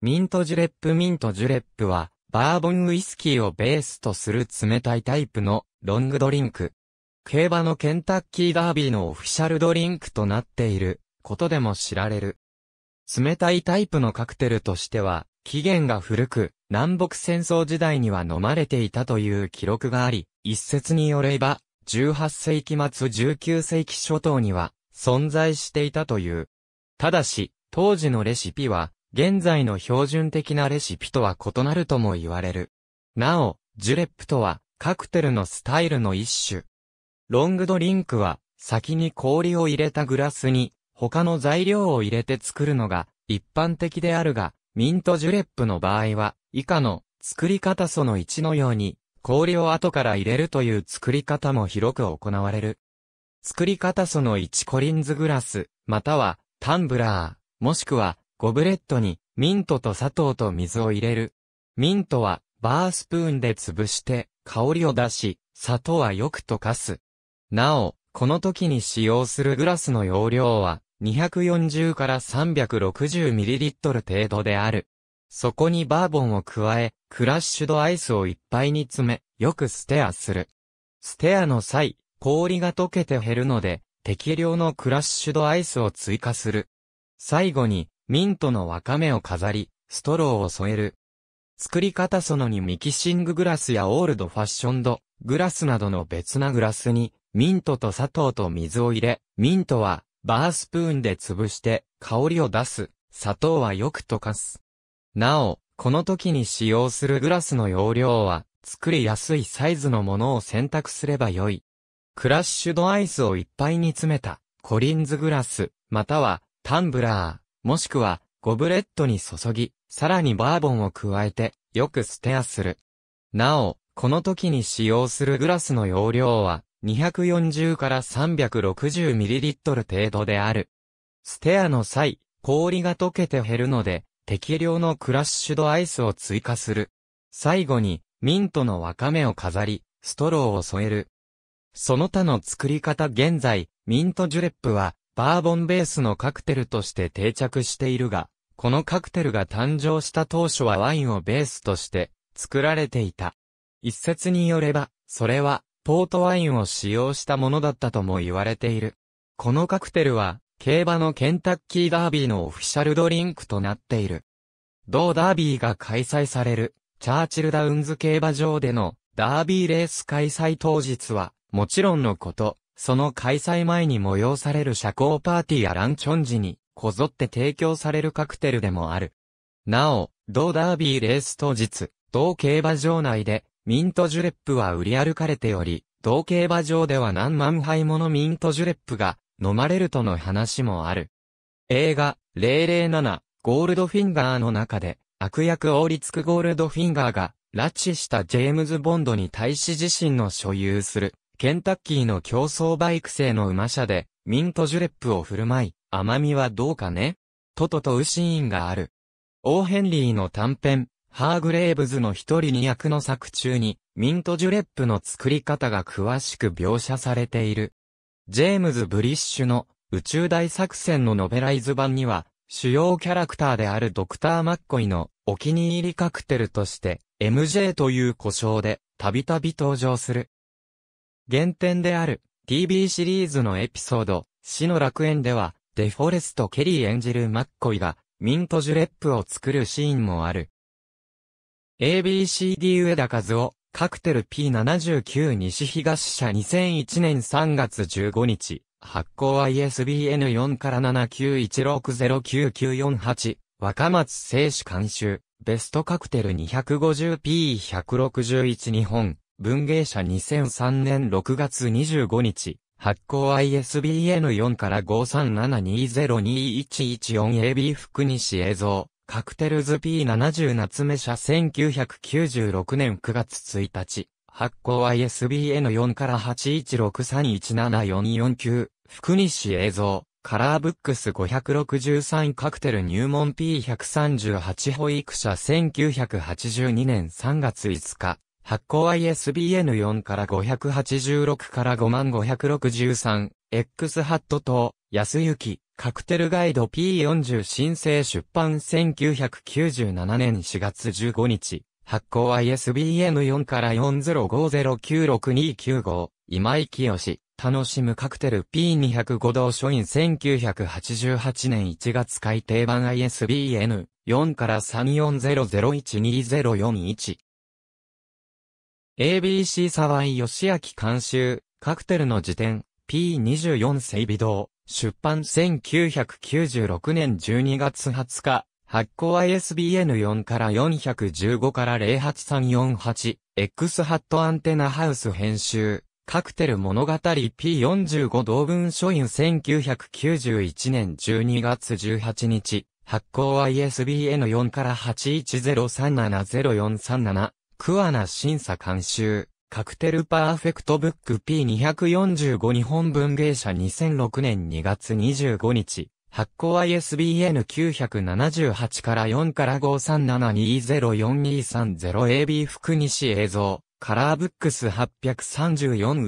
ミントジュレップミントジュレップは、バーボンウイスキーをベースとする冷たいタイプのロングドリンク。競馬のケンタッキーダービーのオフィシャルドリンクとなっていることでも知られる。冷たいタイプのカクテルとしては、起源が古く、南北戦争時代には飲まれていたという記録があり、一説によれば、18世紀末19世紀初頭には存在していたという。ただし、当時のレシピは、現在の標準的なレシピとは異なるとも言われる。なお、ジュレップとは、カクテルのスタイルの一種。ロングドリンクは、先に氷を入れたグラスに、他の材料を入れて作るのが、一般的であるが、ミントジュレップの場合は、以下の、作り方その1のように、氷を後から入れるという作り方も広く行われる。作り方その1コリンズグラス、または、タンブラー、もしくは、ゴブレットに、ミントと砂糖と水を入れる。ミントは、バースプーンで潰して、香りを出し、砂糖はよく溶かす。なお、この時に使用するグラスの容量は、240から 360ml 程度である。そこにバーボンを加え、クラッシュドアイスをいっぱいに詰め、よくステアする。ステアの際、氷が溶けて減るので、適量のクラッシュドアイスを追加する。最後に、ミントのわかめを飾り、ストローを添える。作り方その2ミキシンググラスやオールドファッションド、グラスなどの別なグラスに、ミントと砂糖と水を入れ、ミントは、バースプーンで潰して、香りを出す。砂糖はよく溶かす。なお、この時に使用するグラスの容量は、作りやすいサイズのものを選択すればよい。クラッシュドアイスをいっぱいに詰めた、コリンズグラス、または、タンブラー、もしくは、ゴブレットに注ぎ、さらにバーボンを加えて、よくステアする。なお、この時に使用するグラスの容量は、240から 360ml 程度である。ステアの際、氷が溶けて減るので、適量のクラッシュドアイスを追加する。最後に、ミントのわかめを飾り、ストローを添える。その他の作り方現在、ミントジュレップは、バーボンベースのカクテルとして定着しているが、このカクテルが誕生した当初はワインをベースとして作られていた。一説によれば、それはポートワインを使用したものだったとも言われている。このカクテルは、競馬のケンタッキーダービーのオフィシャルドリンクとなっている。同ダービーが開催される、チャーチルダウンズ競馬場でのダービーレース開催当日は、もちろんのこと、その開催前に催される社交パーティーやランチョン時に、こぞって提供されるカクテルでもある。なお、同ダービーレース当日、同競馬場内で、ミントジュレップは売り歩かれており、同競馬場では何万杯ものミントジュレップが飲まれるとの話もある。映画、007、ゴールドフィンガーの中で、悪役王立リゴールドフィンガーが、拉致したジェームズ・ボンドに対し自身の所有する、ケンタッキーの競争バイク製の馬車で、ミントジュレップを振る舞い、甘みはどうかねトトとウシーンがある。オーヘンリーの短編、ハーグレーブズの一人二役の作中に、ミントジュレップの作り方が詳しく描写されている。ジェームズ・ブリッシュの宇宙大作戦のノベライズ版には、主要キャラクターであるドクター・マッコイのお気に入りカクテルとして、MJ という故障で、たびたび登場する。原点である TV シリーズのエピソード、死の楽園では、デフォレスト・ケリー演じるマッコイが、ミントジュレップを作るシーンもある。ABCD 上田和夫、カクテル P79 西東社2001年3月15日、発行 ISBN4 から7916099448、若松聖主監修、ベストカクテル 250P161 日本。文芸社2003年6月25日、発行 ISBN4 から 537202114AB 福西映像、カクテルズ P70 夏目社1996年9月1日、発行 ISBN4 から816317449、福西映像、カラーブックス563カクテル入門 P138 保育者1982年3月5日、発行 ISBN4 から586から5563、X ハット等、安幸、カクテルガイド P40 申請出版1997年4月15日、発行 ISBN4 から4050962995、今井清、楽しむカクテル P205 同書院1988年1月改訂版 ISBN4 から3 4 0 0 1 2 0 4 1 ABC 沢井義明監修、カクテルの辞典、P24 整備堂、出版1996年12月20日、発行 ISBN4 から415から08348、X ハットアンテナハウス編集、カクテル物語 P45 同文書院1991年12月18日、発行 ISBN4 から810370437、クアナ審査監修、カクテルパーフェクトブック P245 日本文芸社2006年2月25日、発行 ISBN 978から4から 537204230AB 福西映像、カラーブックス834ウ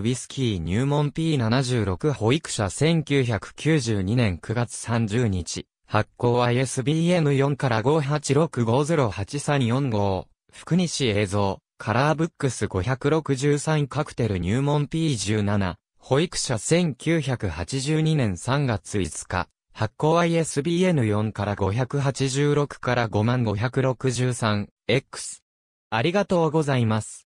ィスキー入門 P76 保育者1992年9月30日、発行 ISBN4 から586508345福西映像、カラーブックス563カクテル入門 P17、保育者1982年3月5日、発行 ISBN4 から586から5 5 6 3 x ありがとうございます。